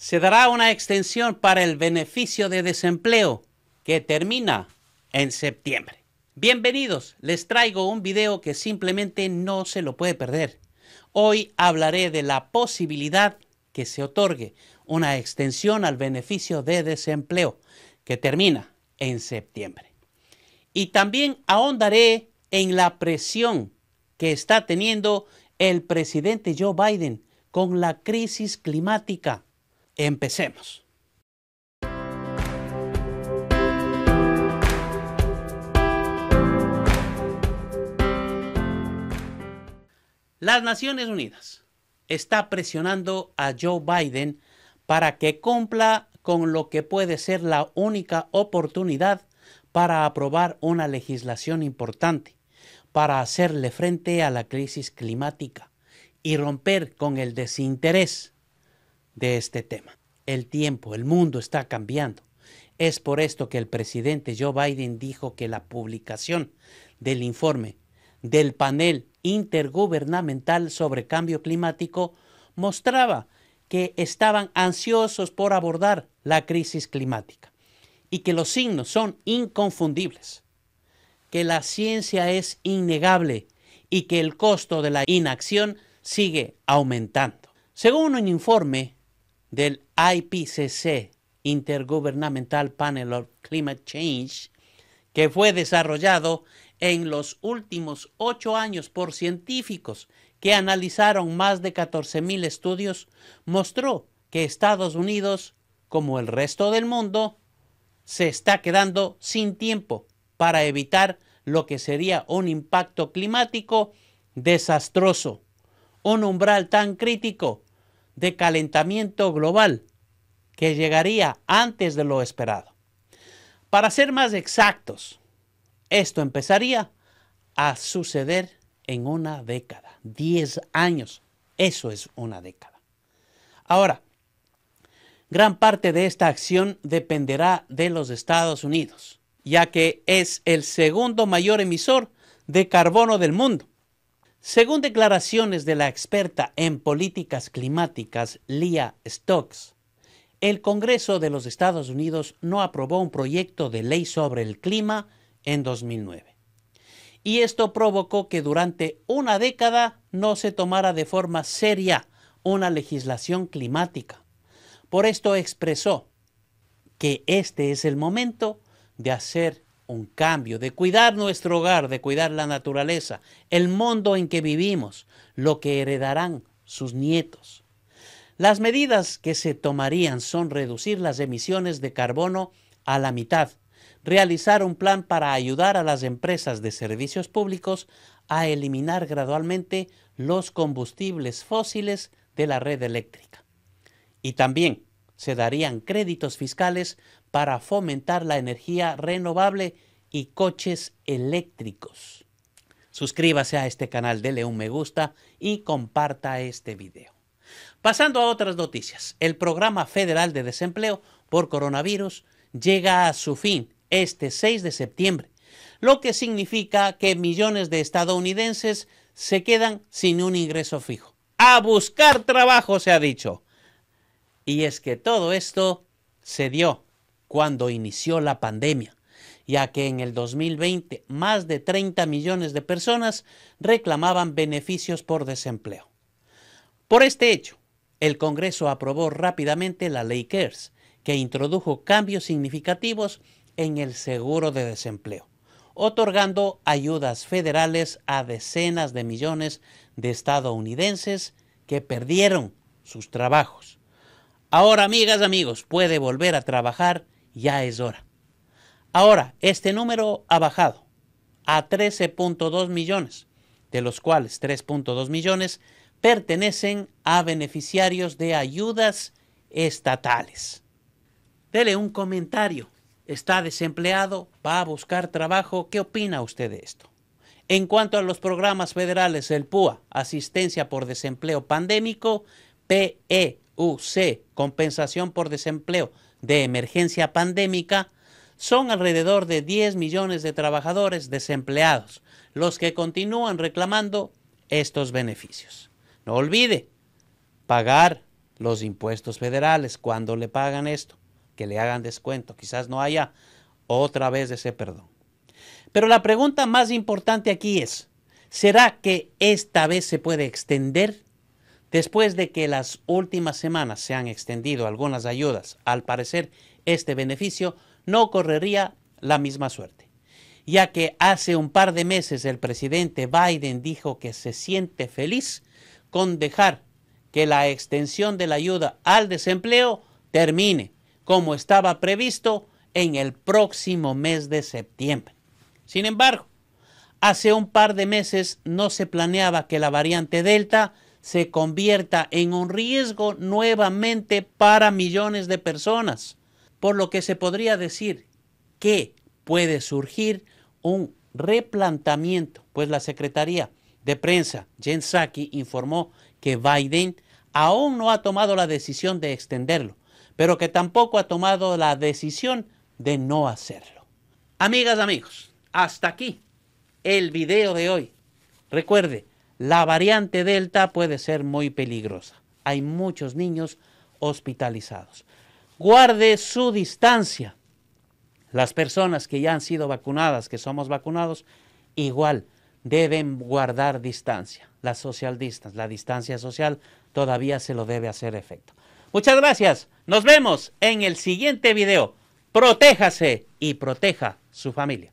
se dará una extensión para el beneficio de desempleo que termina en septiembre. Bienvenidos, les traigo un video que simplemente no se lo puede perder. Hoy hablaré de la posibilidad que se otorgue una extensión al beneficio de desempleo que termina en septiembre. Y también ahondaré en la presión que está teniendo el presidente Joe Biden con la crisis climática Empecemos. Las Naciones Unidas está presionando a Joe Biden para que cumpla con lo que puede ser la única oportunidad para aprobar una legislación importante, para hacerle frente a la crisis climática y romper con el desinterés de este tema. El tiempo, el mundo está cambiando. Es por esto que el presidente Joe Biden dijo que la publicación del informe del panel intergubernamental sobre cambio climático mostraba que estaban ansiosos por abordar la crisis climática y que los signos son inconfundibles, que la ciencia es innegable y que el costo de la inacción sigue aumentando. Según un informe del IPCC, Intergovernmental Panel of Climate Change, que fue desarrollado en los últimos ocho años por científicos que analizaron más de 14.000 estudios, mostró que Estados Unidos, como el resto del mundo, se está quedando sin tiempo para evitar lo que sería un impacto climático desastroso, un umbral tan crítico de calentamiento global que llegaría antes de lo esperado. Para ser más exactos, esto empezaría a suceder en una década, 10 años. Eso es una década. Ahora, gran parte de esta acción dependerá de los Estados Unidos, ya que es el segundo mayor emisor de carbono del mundo según declaraciones de la experta en políticas climáticas Leah Stokes, el Congreso de los Estados Unidos no aprobó un proyecto de ley sobre el clima en 2009. Y esto provocó que durante una década no se tomara de forma seria una legislación climática. Por esto expresó que este es el momento de hacer un cambio, de cuidar nuestro hogar, de cuidar la naturaleza, el mundo en que vivimos, lo que heredarán sus nietos. Las medidas que se tomarían son reducir las emisiones de carbono a la mitad, realizar un plan para ayudar a las empresas de servicios públicos a eliminar gradualmente los combustibles fósiles de la red eléctrica. Y también se darían créditos fiscales para fomentar la energía renovable y coches eléctricos. Suscríbase a este canal, dele un me gusta y comparta este video. Pasando a otras noticias, el programa federal de desempleo por coronavirus llega a su fin este 6 de septiembre, lo que significa que millones de estadounidenses se quedan sin un ingreso fijo. A buscar trabajo, se ha dicho. Y es que todo esto se dio cuando inició la pandemia, ya que en el 2020 más de 30 millones de personas reclamaban beneficios por desempleo. Por este hecho, el Congreso aprobó rápidamente la ley CARES, que introdujo cambios significativos en el seguro de desempleo, otorgando ayudas federales a decenas de millones de estadounidenses que perdieron sus trabajos. Ahora, amigas, amigos, puede volver a trabajar ya es hora. Ahora, este número ha bajado a 13.2 millones, de los cuales 3.2 millones pertenecen a beneficiarios de ayudas estatales. Dele un comentario. ¿Está desempleado? ¿Va a buscar trabajo? ¿Qué opina usted de esto? En cuanto a los programas federales, el PUA, Asistencia por Desempleo Pandémico, PEUC, Compensación por Desempleo de emergencia pandémica, son alrededor de 10 millones de trabajadores desempleados, los que continúan reclamando estos beneficios. No olvide pagar los impuestos federales cuando le pagan esto, que le hagan descuento, quizás no haya otra vez ese perdón. Pero la pregunta más importante aquí es, ¿será que esta vez se puede extender? Después de que las últimas semanas se han extendido algunas ayudas, al parecer este beneficio no correría la misma suerte, ya que hace un par de meses el presidente Biden dijo que se siente feliz con dejar que la extensión de la ayuda al desempleo termine, como estaba previsto, en el próximo mes de septiembre. Sin embargo, hace un par de meses no se planeaba que la variante Delta se convierta en un riesgo nuevamente para millones de personas, por lo que se podría decir que puede surgir un replantamiento, pues la Secretaría de Prensa, Jen Psaki, informó que Biden aún no ha tomado la decisión de extenderlo, pero que tampoco ha tomado la decisión de no hacerlo. Amigas, amigos, hasta aquí el video de hoy. Recuerde, la variante Delta puede ser muy peligrosa. Hay muchos niños hospitalizados. Guarde su distancia. Las personas que ya han sido vacunadas, que somos vacunados, igual deben guardar distancia. La social distance, la distancia social todavía se lo debe hacer efecto. Muchas gracias. Nos vemos en el siguiente video. Protéjase y proteja su familia.